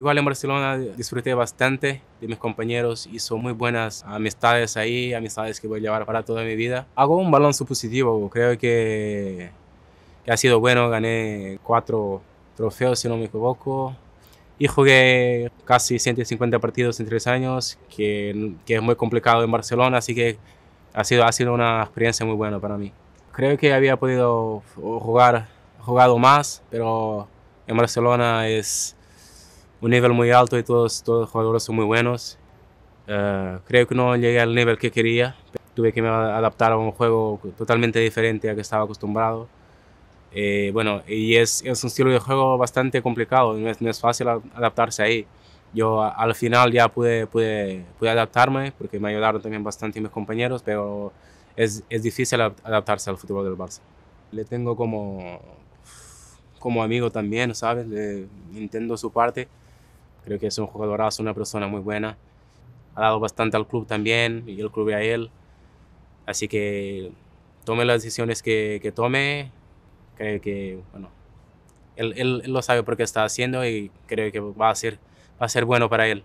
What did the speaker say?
Igual en Barcelona disfruté bastante de mis compañeros, hizo muy buenas amistades ahí, amistades que voy a llevar para toda mi vida. Hago un balance positivo, creo que, ha sido bueno, gané cuatro trofeos si no me equivoco. Y jugué casi 150 partidos en tres años, que, que es muy complicado en Barcelona, así que ha sido, ha sido una experiencia muy buena para mí. Creo que había podido jugar, jugado más, pero en Barcelona es un nivel muy alto y todos, todos los jugadores son muy buenos. Eh, creo que no llegué al nivel que quería. Tuve que adaptar a un juego totalmente diferente al que estaba acostumbrado. Eh, bueno, y es, un estilo de juego bastante complicado, no es, no es fácil adaptarse ahí. Yo al final ya pude, pude, pude, adaptarme porque me ayudaron también bastante mis compañeros, pero es, difícil adaptarse al fútbol del Barça. Le tengo como, como amigo también, ¿sabes? Le, entiendo su parte. Creo que es un jugadorazo, una persona muy buena. Ha dado bastante al club también y el club a él. Así que tome las decisiones que, que tome. Creo que, bueno, él, él, lo sabe por qué está haciendo y creo que va a ser, va a ser bueno para él.